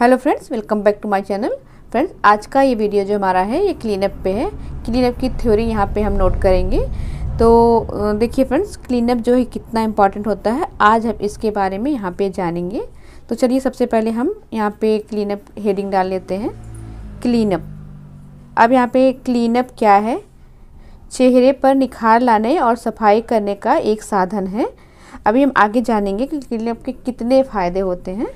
hello friends welcome back to my channel friends आज का ये वीडियो जो हमारा है ये क्लीनअप पे है क्लीनअप की थ्योरी यहाँ पे हम नोट करेंगे तो देखिए फ्रेंड्स क्लीनअप जो है कितना इम्पॉर्टेंट होता है आज हम इसके बारे में यहाँ पे जानेंगे तो चलिए सबसे पहले हम यहाँ पे क्लीनअप हेडिंग डाल लेते हैं क्लीनअप अब यहाँ पे क्लीनअप क्या है चेहरे पर निखार लाने और सफाई करने का एक साधन है अभी हम आगे जानेंगे कि क्लीनअप के कितने फ़ायदे होते हैं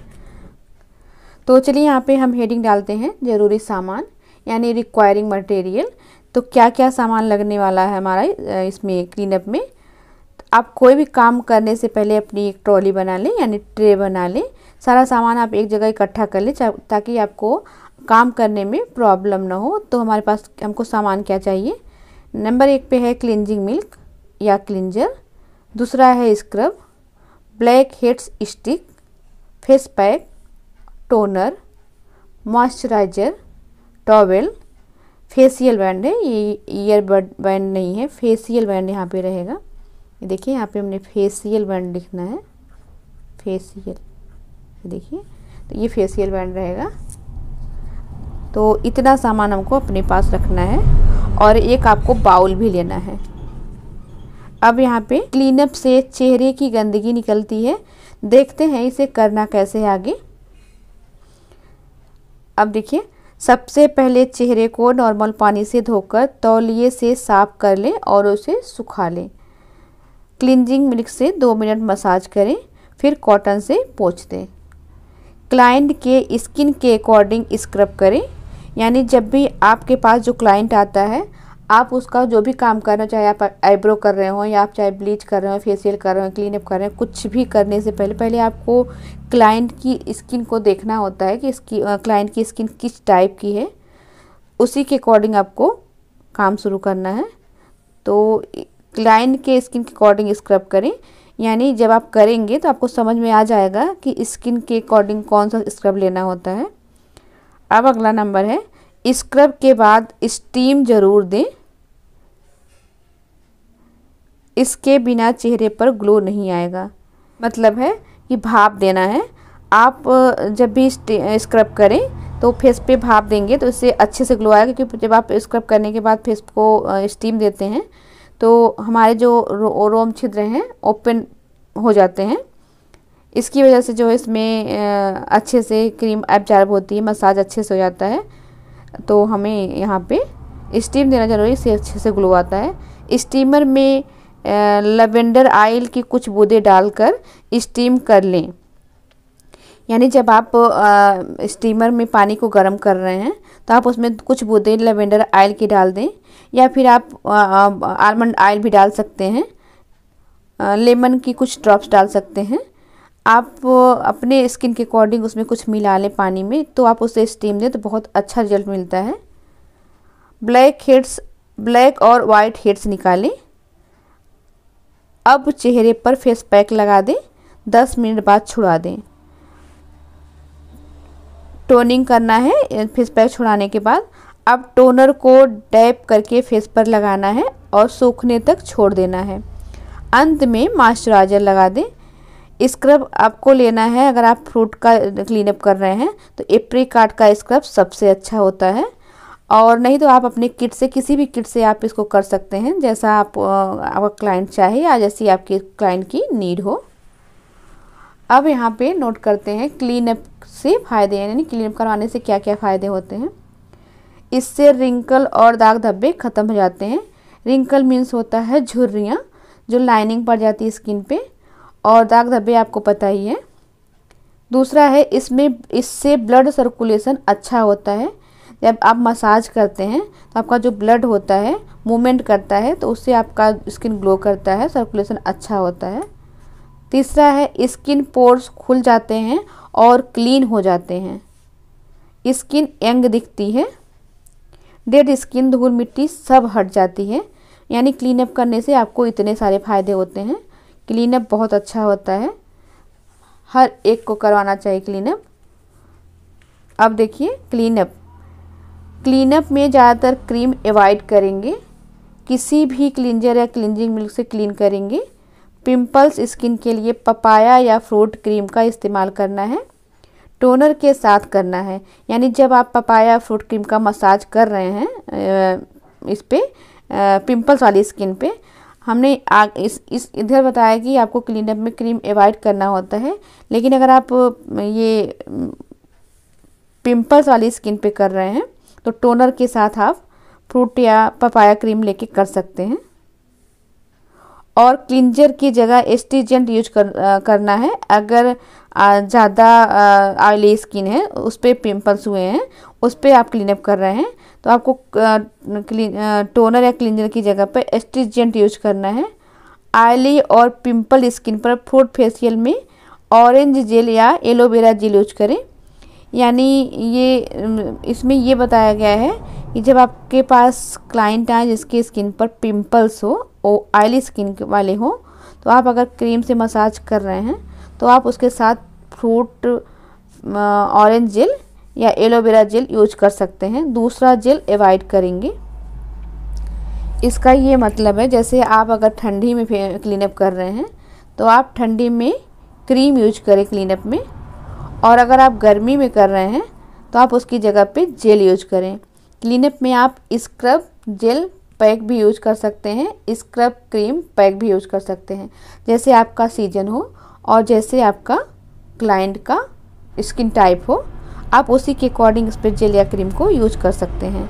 तो चलिए यहाँ पे हम हेडिंग डालते हैं ज़रूरी सामान यानी रिक्वायरिंग मटेरियल तो क्या क्या सामान लगने वाला है हमारा इसमें क्लीनअप में आप कोई भी काम करने से पहले अपनी एक ट्रॉली बना लें यानी ट्रे बना लें सारा सामान आप एक जगह इकट्ठा कर लें ताकि आपको काम करने में प्रॉब्लम ना हो तो हमारे पास हमको सामान क्या चाहिए नंबर एक पे है क्लिनजिंग मिल्क या क्लिनजर दूसरा है scrub black heads stick face pack toner moisturiser towel facial band है ये ईयर बैंड नहीं है फेसियल बैंड यहाँ पे रहेगा ये देखिए यहाँ पे हमने फेसियल बैंड लिखना है फेसियल देखिए तो ये फेसियल बैंड रहेगा तो इतना सामान हमको अपने पास रखना है और एक आपको बाउल भी लेना है अब यहाँ पे क्लीनअप से चेहरे की गंदगी निकलती है देखते हैं इसे करना कैसे है आगे अब देखिए सबसे पहले चेहरे को नॉर्मल पानी से धोकर तौलिए से साफ कर लें और उसे सुखा लें क्लिनजिंग मिल्क से दो मिनट मसाज करें फिर कॉटन से पोछ दें क्लाइंट के स्किन के अकॉर्डिंग स्क्रब करें यानी जब भी आपके पास जो क्लाइंट आता है आप उसका जो भी काम कर रहे हो चाहे आप आईब्रो कर रहे हो या आप चाहे ब्लीच कर रहे हो फेसियल कर रहे हो क्लीनअप कर रहे हो कुछ भी करने से पहले पहले आपको क्लाइंट की स्किन को देखना होता है कि इसकी क्लाइंट की स्किन किस टाइप की है उसी के अकॉर्डिंग आपको काम शुरू करना है तो क्लाइंट के स्किन के अकॉर्डिंग स्क्रब करें यानी जब आप करेंगे तो आपको समझ में आ जाएगा कि स्किन के अकॉर्डिंग कौन सा स्क्रब लेना होता है अब अगला नंबर है स्क्रब के बाद स्टीम ज़रूर दें इसके बिना चेहरे पर ग्लो नहीं आएगा मतलब है कि भाप देना है आप जब भी स्क्रब करें तो फेस पे भाप देंगे तो इससे अच्छे से ग्लो आएगा क्योंकि जब आप स्क्रब करने के बाद फेस को स्टीम देते हैं तो हमारे जो रो, रोम छिद्र हैं ओपन हो जाते हैं इसकी वजह से जो है इसमें अच्छे से क्रीम एब्जॉर्ब होती है मसाज अच्छे से हो जाता है तो हमें यहाँ पे स्टीम देना ज़रूरी इससे अच्छे से ग्लो आता है स्टीमर में लवेंडर आयल की कुछ बूंदे डालकर स्टीम कर लें यानी जब आप स्टीमर में पानी को गर्म कर रहे हैं तो आप उसमें कुछ बूंदे लवेंडर आयल की डाल दें या फिर आप आलमंड आयल भी डाल सकते हैं लेमन की कुछ ड्रॉप्स डाल सकते हैं आप अपने स्किन के अकॉर्डिंग उसमें कुछ मिला लें पानी में तो आप उसे स्टीम दें तो बहुत अच्छा रिजल्ट मिलता है ब्लैक हेड्स ब्लैक और वाइट हेड्स निकालें अब चेहरे पर फेस पैक लगा दें 10 मिनट बाद छुड़ा दें टोनिंग करना है फेस पैक छुड़ाने के बाद अब टोनर को डैप करके फेस पर लगाना है और सूखने तक छोड़ देना है अंत में मॉइस्चराइज़र लगा दें स्क्रब आपको लेना है अगर आप फ्रूट का क्लीनअप कर रहे हैं तो एप्रीकाट का स्क्रब सबसे अच्छा होता है और नहीं तो आप अपने किट से किसी भी किट से आप इसको कर सकते हैं जैसा आप आपका क्लाइंट चाहे या जैसी आपके क्लाइंट की नीड हो अब यहाँ पे नोट करते हैं क्लीन अप से फ़ायदे यानी क्लीन अप करवाने से क्या क्या फ़ायदे होते हैं इससे रिंकल और दाग धब्बे ख़त्म हो जाते हैं रिंकल मीन्स होता है झुर्रियाँ जो लाइनिंग पड़ जाती है स्किन पे और दाग धब्बे आपको पता ही है दूसरा है इसमें इससे ब्लड सर्कुलेशन अच्छा होता है जब आप मसाज करते हैं तो आपका जो ब्लड होता है मूवमेंट करता है तो उससे आपका स्किन ग्लो करता है सर्कुलेशन अच्छा होता है तीसरा है स्किन पोर्स खुल जाते हैं और क्लीन हो जाते हैं स्किन यंग दिखती है डेड स्किन धूल मिट्टी सब हट जाती है यानी क्लीनअप करने से आपको इतने सारे फायदे होते हैं क्लीनअप बहुत अच्छा होता है हर एक को करवाना चाहिए क्लीनअप अब देखिए क्लीनअप क्लीनअप में ज़्यादातर क्रीम अवॉइड करेंगे किसी भी क्लिंजर या क्लिंजिंग मिल्क से क्लीन करेंगे पिंपल्स स्किन के लिए पपाया या फ्रूट क्रीम का इस्तेमाल करना है टोनर के साथ करना है यानी जब आप पपाया फ्रूट क्रीम का मसाज कर रहे हैं इस पर पिंपल्स वाली स्किन पे हमने आ, इस इस इधर बताया कि आपको क्लीनअप में क्रीम अवॉइड करना होता है लेकिन अगर आप ये पिंपल्स वाली स्किन पे कर रहे हैं तो टोनर के साथ आप फ्रूट या पपाया क्रीम लेके कर सकते हैं और क्लिंजर की जगह एस्टिजेंट यूज कर, आ, करना है अगर ज़्यादा ऑयली स्किन है उस पर पिम्पल्स हुए हैं उस पर आप क्लीनअप कर रहे हैं तो आपको टोनर या क्लिंजर की जगह पर एस्टिजेंट यूज करना है ऑयली और पिम्पल स्किन पर फ्रूट फेशियल में ऑरेंज जेल या एलोवेरा जेल यूज करें यानी ये इसमें ये बताया गया है कि जब आपके पास क्लाइंट आए जिसके स्किन पर पिंपल्स हो ओ ऑयली स्किन वाले हो तो आप अगर क्रीम से मसाज कर रहे हैं तो आप उसके साथ फ्रूट ऑरेंज जेल या एलोवेरा जेल यूज कर सकते हैं दूसरा जेल एवॉइड करेंगे इसका ये मतलब है जैसे आप अगर ठंडी में क्लीनअप कर रहे हैं तो आप ठंडी में क्रीम यूज करें क्लीनअप में और अगर आप गर्मी में कर रहे हैं तो आप उसकी जगह पे जेल यूज करें क्लीनअप में आप स्क्रब जेल पैक भी यूज कर सकते हैं स्क्रब क्रीम पैक भी यूज कर सकते हैं जैसे आपका सीजन हो और जैसे आपका क्लाइंट का स्किन टाइप हो आप उसी के अकॉर्डिंग इस पर जेल या क्रीम को यूज कर सकते हैं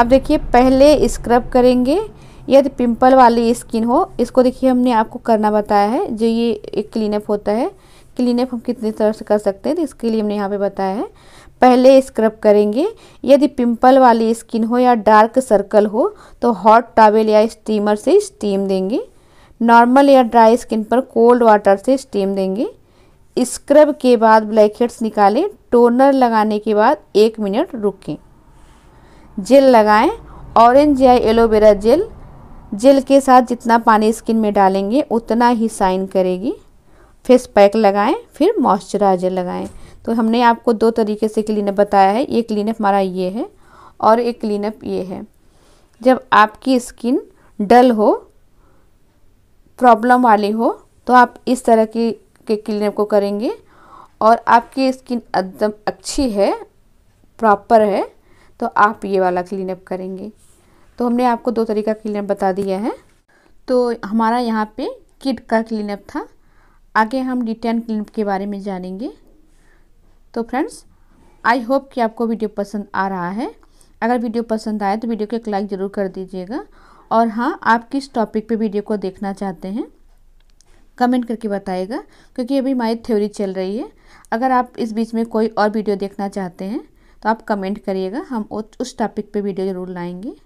अब देखिए पहले स्क्रब करेंगे यदि पिंपल वाली स्किन हो इसको देखिए हमने आपको करना बताया है जो ये एक क्लीनअप होता है क्लीनअप हम कितने तरह से कर सकते हैं तो इसके लिए हमने यहाँ पे बताया है पहले स्क्रब करेंगे यदि पिंपल वाली स्किन हो या डार्क सर्कल हो तो हॉट टॉवेल या स्टीमर से स्टीम देंगे नॉर्मल या ड्राई स्किन पर कोल्ड वाटर से स्टीम देंगे स्क्रब के बाद ब्लैक हेड्स निकालें टोनर लगाने के बाद एक मिनट रुकें जेल लगाएं ऑरेंज या एलोवेरा जेल जेल के साथ जितना पानी स्किन में डालेंगे उतना ही साइन करेगी फेस पैक लगाएं फिर मॉइस्चराइज़र लगाएं तो हमने आपको दो तरीके से क्लीनअप बताया है ये क्लीनअप हमारा ये है और एक क्लीनअप ये है जब आपकी स्किन डल हो प्रॉब्लम वाली हो तो आप इस तरह की के क्लीनअप को करेंगे और आपकी स्किन एकदम अच्छी है प्रॉपर है तो आप ये वाला क्लीनअप करेंगे तो हमने आपको दो तरीका क्लीनअप बता दिया है तो हमारा यहाँ पे किड का क्लीनअप था आगे हम डिटेन क्लिप के बारे में जानेंगे तो फ्रेंड्स आई होप कि आपको वीडियो पसंद आ रहा है अगर वीडियो पसंद आए तो वीडियो को एक लाइक ज़रूर कर दीजिएगा और हाँ आप किस टॉपिक पे वीडियो को देखना चाहते हैं कमेंट करके बताइएगा क्योंकि अभी हमारी थ्योरी चल रही है अगर आप इस बीच में कोई और वीडियो देखना चाहते हैं तो आप कमेंट करिएगा हम उस टॉपिक पे वीडियो ज़रूर लाएंगे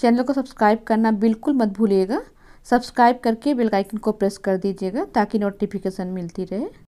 चैनल को सब्सक्राइब करना बिल्कुल मत भूलिएगा सब्सक्राइब करके बेल आइकन को प्रेस कर दीजिएगा ताकि नोटिफिकेशन मिलती रहे